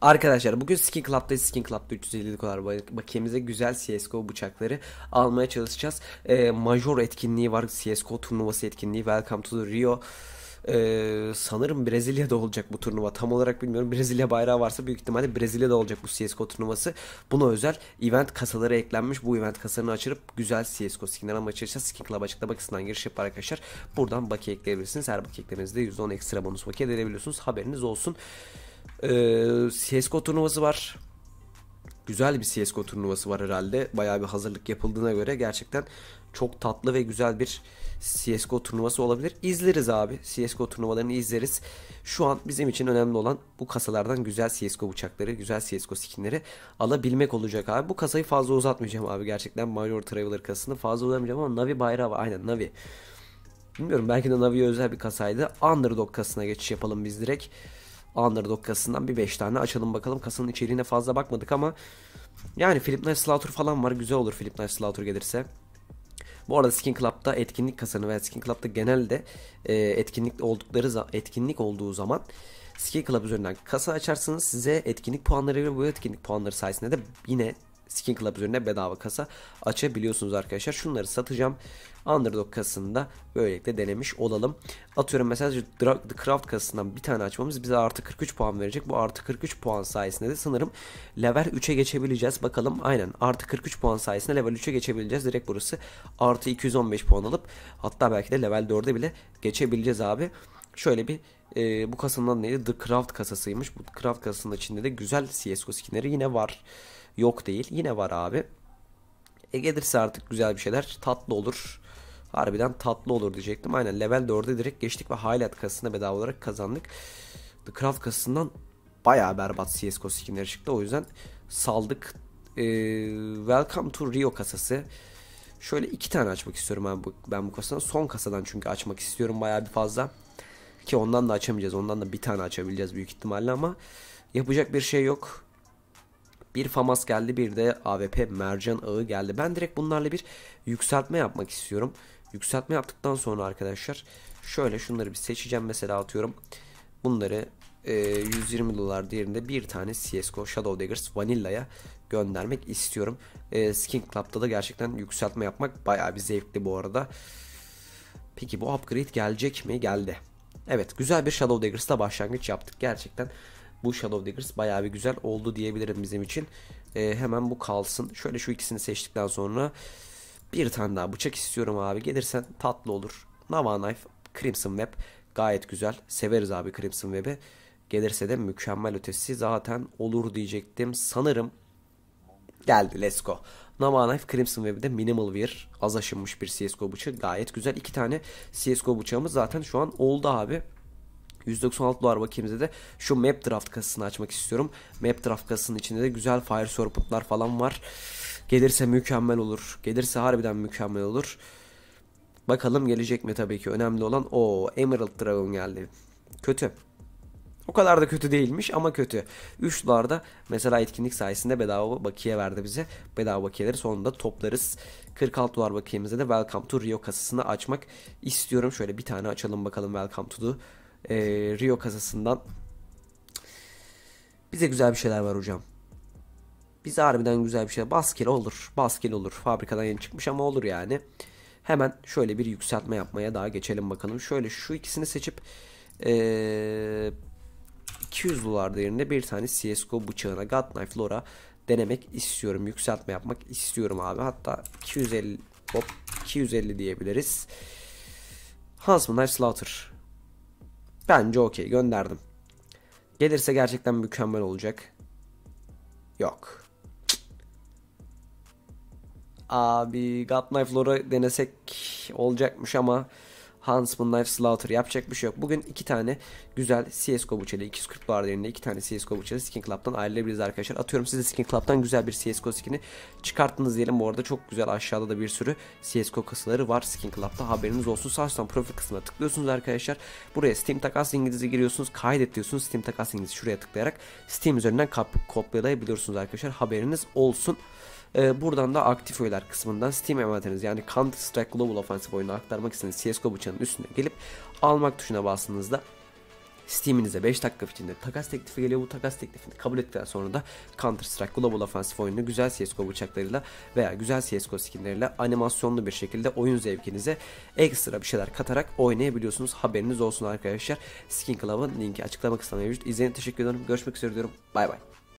Arkadaşlar bugün Skin Club'da Skin Club'da 350 dolar bakiyemize güzel CSGO bıçakları almaya çalışacağız. E, major etkinliği var CSGO turnuvası etkinliği Welcome to the Rio. Ee, sanırım Brezilya'da olacak bu turnuva. Tam olarak bilmiyorum. Brezilya bayrağı varsa büyük ihtimalle Brezilya'da olacak bu CSGO turnuvası. Buna özel event kasaları eklenmiş. Bu event kasalarını açırıp güzel CSGO skinler almaya çalışacağız. Skin Club açıklama kısmından giriş yapar arkadaşlar. Buradan bakiye ekleyebilirsiniz. Her bakiye eklediğinizde %10 ekstra bonus bakiye verebiliyorsunuz. Haberiniz olsun. Ee, CSGO turnuvası var. Güzel bir CSGO turnuvası var herhalde. Bayağı bir hazırlık yapıldığına göre gerçekten çok tatlı ve güzel bir CSGO turnuvası olabilir. İzleriz abi. CSGO turnuvalarını izleriz. Şu an bizim için önemli olan bu kasalardan güzel CSGO bıçakları, güzel CSGO skinleri alabilmek olacak abi. Bu kasayı fazla uzatmayacağım abi. Gerçekten Major Traveler kasasını fazla uzatmayacağım ama Navi bayrağı var. Aynen Navi. Bilmiyorum belki de Navi'ye özel bir kasaydı. Underdog kasına geçiş yapalım biz direkt. Underdog kasasından bir 5 tane açalım bakalım. Kasanın içeriğine fazla bakmadık ama yani Philip Nice Slaughter falan var. Güzel olur Philip Nice Slaughter gelirse. Bu arada Skin Club'da etkinlik kasanı veya Skin Club'da genelde e, etkinlik oldukları etkinlik olduğu zaman Skin Club üzerinden kasa açarsınız. Size etkinlik puanları ve bu etkinlik puanları sayesinde de yine Skin Club üzerinde bedava kasa açabiliyorsunuz arkadaşlar. Şunları satacağım. Underdog kasında böylelikle denemiş olalım. Atıyorum mesela The Craft kasasından bir tane açmamız bize artı 43 puan verecek. Bu artı 43 puan sayesinde de sanırım level 3'e geçebileceğiz. Bakalım aynen artı 43 puan sayesinde level 3'e geçebileceğiz. Direkt burası artı 215 puan alıp hatta belki de level 4'e bile geçebileceğiz abi şöyle bir e, bu kasanın neydi? The Craft kasasıymış. Bu Craft kasasının içinde de güzel CSGO skinleri yine var. Yok değil. Yine var abi. E gelirse artık güzel bir şeyler tatlı olur. Harbiden tatlı olur diyecektim. Aynen level 4'e direkt geçtik ve highlight kasasına bedava olarak kazandık. The Craft kasasından baya berbat CSGO skinleri çıktı. O yüzden saldık. E, Welcome to Rio kasası. Şöyle iki tane açmak istiyorum ben bu, ben bu kasadan. Son kasadan çünkü açmak istiyorum baya bir fazla. Ki ondan da açamayacağız. Ondan da bir tane açabileceğiz büyük ihtimalle ama yapacak bir şey yok. Bir FAMAS geldi bir de AVP mercan ağı geldi. Ben direkt bunlarla bir yükseltme yapmak istiyorum. Yükseltme yaptıktan sonra arkadaşlar şöyle şunları bir seçeceğim mesela atıyorum. Bunları e, 120 dolar değerinde bir tane CSGO Shadow Daggers Vanilla'ya göndermek istiyorum. E, Skin Club'da da gerçekten yükseltme yapmak bayağı bir zevkli bu arada. Peki bu upgrade gelecek mi? Geldi. Evet güzel bir Shadow Daggers'la başlangıç yaptık gerçekten. Bu Shadow Diggers bayağı bir güzel oldu diyebilirim bizim için. Ee, hemen bu kalsın. Şöyle şu ikisini seçtikten sonra bir tane daha bıçak istiyorum abi. Gelirsen tatlı olur. Nava Knife, Crimson Web gayet güzel. Severiz abi Crimson Web'i. Gelirse de mükemmel ötesi zaten olur diyecektim. Sanırım geldi let's go. Nama Knife Crimson Wave'de minimal wear az aşınmış bir CSGO bıçağı. Gayet güzel. iki tane CSGO bıçağımız zaten şu an oldu abi. 196 dolar bakiyemizde de şu map draft kasasını açmak istiyorum. Map draft kasasının içinde de güzel fire serpent'lar falan var. Gelirse mükemmel olur. Gelirse harbiden mükemmel olur. Bakalım gelecek mi tabii ki. Önemli olan o Emerald Dragon geldi. Kötü. O kadar da kötü değilmiş ama kötü. 3 dolarda mesela etkinlik sayesinde bedava bakiye verdi bize. Bedava bakiyeleri sonunda toplarız. 46 dolar bakiyemizde de Welcome to Rio kasasını açmak istiyorum. Şöyle bir tane açalım bakalım Welcome to the ee, Rio kasasından. Bize güzel bir şeyler var hocam. Bize harbiden güzel bir şey. Baskel olur. Baskel olur. Fabrikadan yeni çıkmış ama olur yani. Hemen şöyle bir yükseltme yapmaya daha geçelim bakalım. Şöyle şu ikisini seçip ee, 200 dolar değerinde bir tane CSGO bıçağına God Knife Lora denemek istiyorum. Yükseltme yapmak istiyorum abi. Hatta 250 hop 250 diyebiliriz. Huntsman Knife Slaughter. Bence okey gönderdim. Gelirse gerçekten mükemmel olacak. Yok. Abi God Knife Lora denesek olacakmış ama Huntsman Knife Slaughter yapacak bir şey yok. Bugün iki tane güzel CSGO buçeli 240 dolar değerinde iki tane CSGO buçeli Skin Club'dan ayrılabiliriz arkadaşlar. Atıyorum size Skin Club'dan güzel bir CSGO skin'i çıkarttınız diyelim. Bu arada çok güzel aşağıda da bir sürü CSGO kasaları var Skin Club'da haberiniz olsun. Sağ üstten profil kısmına tıklıyorsunuz arkadaşlar. Buraya Steam takas İngilizce giriyorsunuz. Kaydet diyorsunuz. Steam takas İngilizce şuraya tıklayarak Steam üzerinden kopyalayabiliyorsunuz arkadaşlar. Haberiniz olsun. E, buradan da aktif oylar kısmından Steam envanteriniz yani Counter Strike Global Offensive oyunu aktarmak istediğiniz CSGO bıçağının üstüne gelip almak tuşuna bastığınızda Steam'inize 5 dakika içinde takas teklifi geliyor. Bu takas teklifini kabul ettikten sonra da Counter Strike Global Offensive oyununu güzel CSGO bıçaklarıyla veya güzel CSGO skinleriyle animasyonlu bir şekilde oyun zevkinize ekstra bir şeyler katarak oynayabiliyorsunuz. Haberiniz olsun arkadaşlar. Skin Club'ın linki açıklama kısmına mevcut. İzlediğiniz teşekkür ediyorum Görüşmek üzere diyorum. Bay bay.